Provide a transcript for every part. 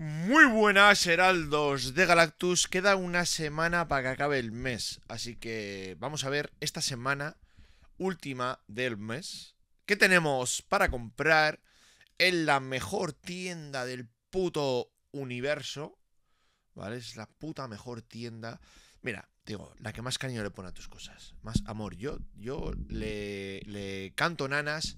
Muy buenas, heraldos de Galactus. Queda una semana para que acabe el mes. Así que vamos a ver esta semana última del mes. ¿Qué tenemos para comprar en la mejor tienda del puto universo? ¿Vale? Es la puta mejor tienda. Mira, digo, la que más cariño le pone a tus cosas. Más amor. Yo, yo le, le canto nanas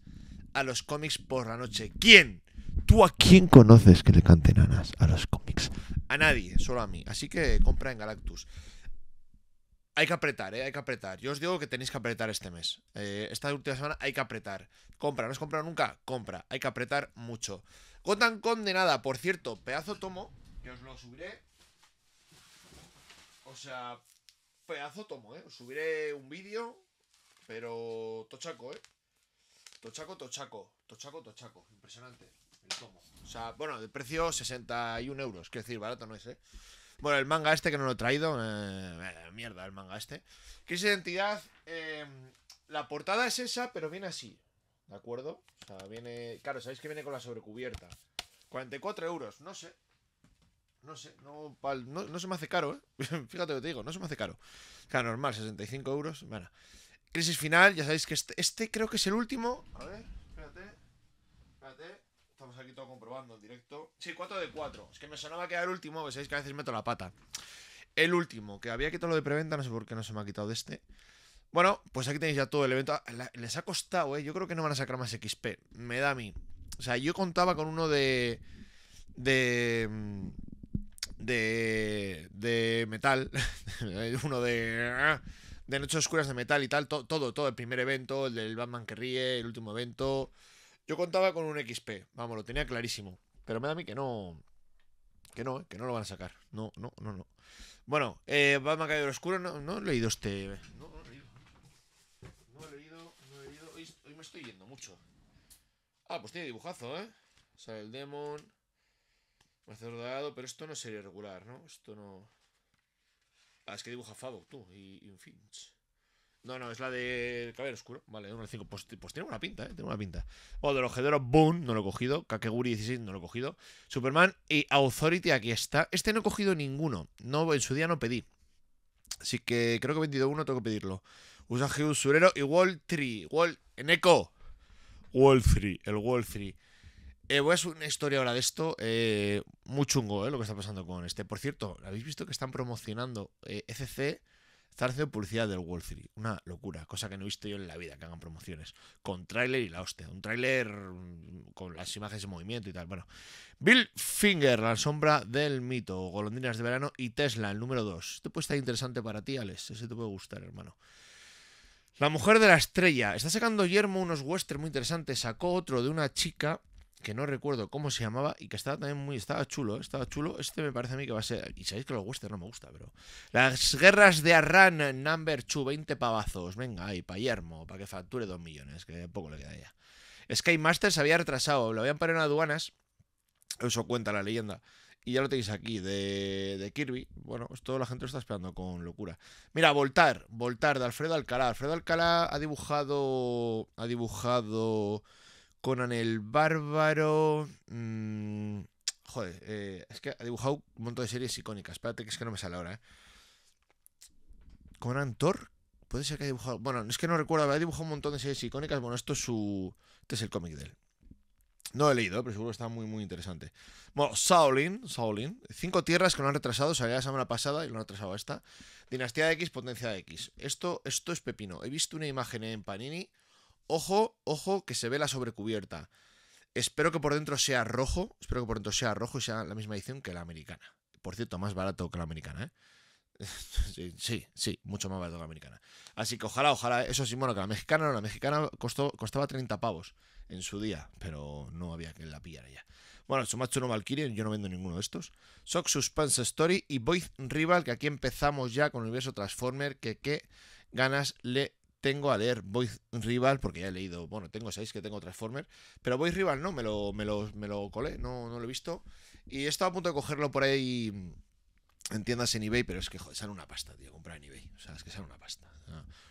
a los cómics por la noche. ¿Quién? ¿Tú a quién conoces que le cante nanas a los cómics? A nadie, solo a mí. Así que compra en Galactus. Hay que apretar, ¿eh? hay que apretar. Yo os digo que tenéis que apretar este mes. Eh, esta última semana hay que apretar. Compra, ¿no es comprado nunca? Compra, hay que apretar mucho. de Condenada, por cierto, pedazo tomo, que os lo subiré. O sea, pedazo tomo, ¿eh? Os subiré un vídeo, pero tochaco, ¿eh? Tochaco, tochaco, tochaco, tochaco. Impresionante. O sea, bueno, de precio 61 euros. Quiero decir, barato no es, ¿eh? Bueno, el manga este que no lo he traído. Eh, eh mierda, el manga este. Crisis de identidad. Eh, la portada es esa, pero viene así. ¿De acuerdo? O sea, viene. Claro, sabéis que viene con la sobrecubierta. 44 euros, no sé. No sé, no, no, se me hace caro, ¿eh? Fíjate lo que te digo, no se me hace caro. Claro, normal, 65 euros. Bueno. Crisis final, ya sabéis que este, este creo que es el último. A ver directo. Sí, 4 de 4. Es que me sonaba que era el último, que sabéis que a veces meto la pata. El último, que había quitado lo de preventa, no sé por qué no se me ha quitado de este. Bueno, pues aquí tenéis ya todo el evento. Ah, les ha costado, ¿eh? Yo creo que no van a sacar más XP. Me da a mí. O sea, yo contaba con uno de. de. Mm, de. de metal. uno de. Ah, de Noches Oscuras de Metal y tal. todo, todo. El primer evento, el del Batman que ríe, el último evento. Yo contaba con un XP, vamos, lo tenía clarísimo. Pero me da a mí que no. Que no, eh, que no lo van a sacar. No, no, no, no. Bueno, eh, Batman Caído Oscuro, no, no he leído este. No, no he leído. No he leído, no he leído. Hoy, me estoy yendo mucho. Ah, pues tiene dibujazo, ¿eh? Sale el Demon. hace rodado, pero esto no sería regular, ¿no? Esto no. Ah, es que dibuja fabo tú, y, y no, no, es la de cabello Oscuro. Vale, número 5. Pues, pues, tiene una pinta, ¿eh? Tiene una pinta. O de ojedor Boom, no lo he cogido. Kakeguri 16, no lo he cogido. Superman y Authority, aquí está. Este no he cogido ninguno. No, en su día no pedí. Así que creo que he vendido uno tengo que pedirlo. Usagi Usurero y Wall 3. Wall. En eco. Wall 3. El Wall 3. Eh, voy a hacer una historia ahora de esto. Eh, muy chungo, ¿eh? Lo que está pasando con este. Por cierto, ¿habéis visto que están promocionando eh, e Zarce publicidad del Wall Street. Una locura, cosa que no he visto yo en la vida, que hagan promociones. Con tráiler y la hostia. Un tráiler mm, con las imágenes en movimiento y tal. Bueno. Bill Finger, la sombra del mito. Golondinas de verano y Tesla, el número 2. Este puede estar interesante para ti, Alex. Ese te puede gustar, hermano. La mujer de la estrella. Está sacando Yermo unos westerns muy interesantes. Sacó otro de una chica que no recuerdo cómo se llamaba y que estaba también muy, estaba chulo, ¿eh? estaba chulo. Este me parece a mí que va a ser, y sabéis que lo guste no me gusta, pero las guerras de Arran number 2, 20 pavazos, venga, ahí, pa' para que facture 2 millones, que poco le queda ya. Sky se había retrasado, lo habían parado en aduanas, eso cuenta la leyenda. Y ya lo tenéis aquí, de, de Kirby. Bueno, esto pues la gente lo está esperando con locura. Mira, Voltar, Voltar de Alfredo Alcalá. Alfredo Alcalá ha dibujado. Ha dibujado. Conan el Bárbaro. Mm, joder, eh, es que ha dibujado un montón de series icónicas. Espérate, que es que no me sale ahora. ¿eh? Conan Thor. Puede ser que ha dibujado. Bueno, es que no recuerdo, ha dibujado un montón de series icónicas. Bueno, esto es su. Este es el cómic de él. No lo he leído, pero seguro está muy, muy interesante. Bueno, Shaolin, Shaolin. Cinco tierras que lo han retrasado, salía la semana pasada y lo han retrasado esta. Dinastía de X, potencia de X. Esto, esto es pepino. He visto una imagen en Panini Ojo, ojo, que se ve la sobrecubierta. Espero que por dentro sea rojo. Espero que por dentro sea rojo y sea la misma edición que la americana. Por cierto, más barato que la americana, ¿eh? Sí, sí, mucho más barato que la americana. Así que ojalá, ojalá, eso sí, bueno, que la mexicana no, la mexicana costó, costaba 30 pavos en su día, pero no había que la pillara ya. Bueno, sumacho no Valkyrie, yo no vendo ninguno de estos. Sock Suspense Story y Void Rival, que aquí empezamos ya con el universo Transformer, que qué ganas le tengo a leer Voice Rival, porque ya he leído, bueno, tengo seis que tengo Transformer, pero Voice Rival no, me lo, me lo, me lo colé, no, no lo he visto. Y he estado a punto de cogerlo por ahí mm, en tiendas en eBay, pero es que, joder, sale una pasta, tío, comprar en eBay. O sea, es que sale una pasta.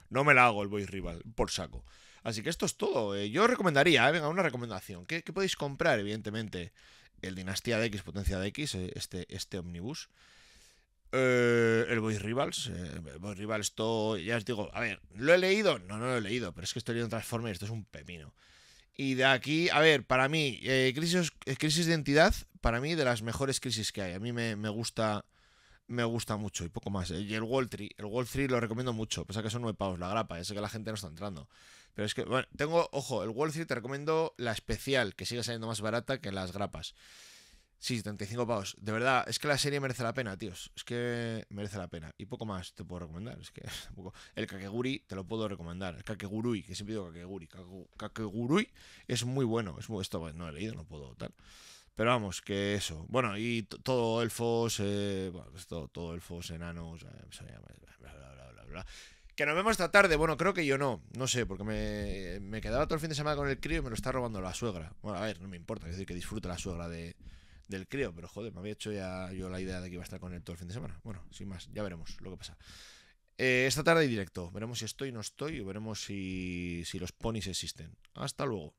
No me la hago el Voice Rival, por saco. Así que esto es todo. Eh. Yo recomendaría, eh, venga, una recomendación. ¿Qué, podéis comprar? Evidentemente, el Dinastía de X, Potencia de X, eh, este, este omnibus. Eh, el Voice Rivals, el eh, Rivals, esto ya os digo, a ver, ¿lo he leído? No, no lo he leído, pero es que estoy leyendo Transformers, esto es un pepino. Y de aquí, a ver, para mí, eh, crisis, crisis de entidad para mí, de las mejores crisis que hay. A mí me, gusta me gusta mucho y poco más. Y el Wall Tree, el Wall Tree lo recomiendo mucho, pese a que son nueve pavos la grapa, ya sé que la gente no está entrando. Pero es que, bueno, tengo, ojo, el Wall 3 te recomiendo la especial, que sigue saliendo más barata que las grapas. Sí, 35 pavos. De verdad, es que la serie merece la pena, tíos. Es que merece la pena. Y poco más te puedo recomendar. Es que El Kakeguri te lo puedo recomendar. El Kakegurui, que siempre digo Kakeguri. Kakegurui es muy bueno. Es Esto no he leído, no puedo tal. Pero vamos, que eso. Bueno, y todo elfos. Eh... Bueno, pues todo, elfos, enanos. Eh, pues, eh, bla, bla, bla, bla, Que nos vemos esta tarde. Bueno, creo que yo no. No sé, porque me, me quedaba todo el fin de semana con el crío y me lo está robando la suegra. Bueno, a ver, no me importa. Es decir, que disfrute la suegra de del creo, pero joder, me había hecho ya yo la idea de que iba a estar con él todo el fin de semana. Bueno, sin más, ya veremos lo que pasa. Eh, esta tarde y directo, veremos si estoy o no estoy, y veremos si, si los ponis existen. Hasta luego.